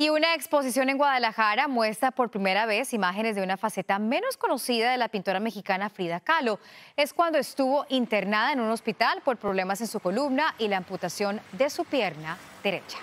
Y una exposición en Guadalajara muestra por primera vez imágenes de una faceta menos conocida de la pintora mexicana Frida Kahlo. Es cuando estuvo internada en un hospital por problemas en su columna y la amputación de su pierna derecha.